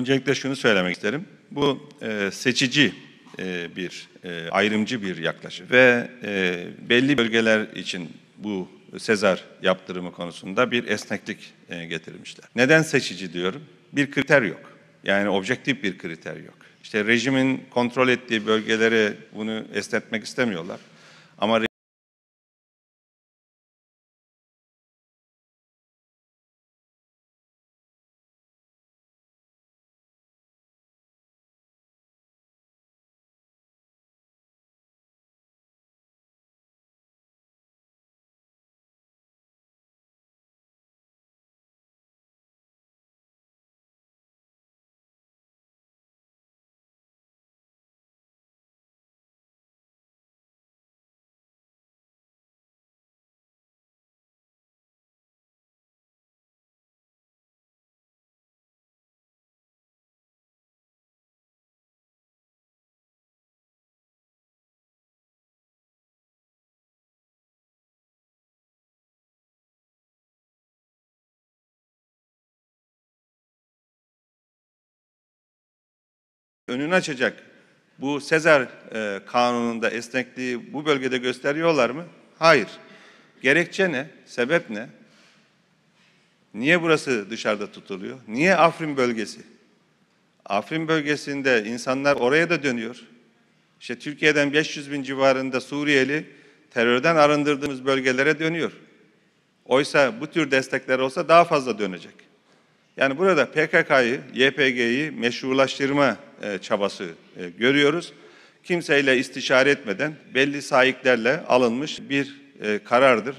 Öncelikle şunu söylemek isterim. Bu e, seçici e, bir e, ayrımcı bir yaklaşım ve e, belli bölgeler için bu Sezar yaptırımı konusunda bir esneklik e, getirmişler. Neden seçici diyorum? Bir kriter yok. Yani objektif bir kriter yok. İşte rejimin kontrol ettiği bölgelere bunu esnetmek istemiyorlar. Ama önünü açacak bu Sezar e, kanununda esnekliği bu bölgede gösteriyorlar mı? Hayır. Gerekçe ne? Sebep ne? Niye burası dışarıda tutuluyor? Niye Afrin bölgesi? Afrin bölgesinde insanlar oraya da dönüyor. İşte Türkiye'den 500 bin civarında Suriyeli terörden arındırdığımız bölgelere dönüyor. Oysa bu tür destekler olsa daha fazla dönecek. Yani burada PKK'yı, YPG'yi meşrulaştırma e, çabası e, görüyoruz. Kimseyle istişare etmeden belli sahiplerle alınmış bir e, karardır.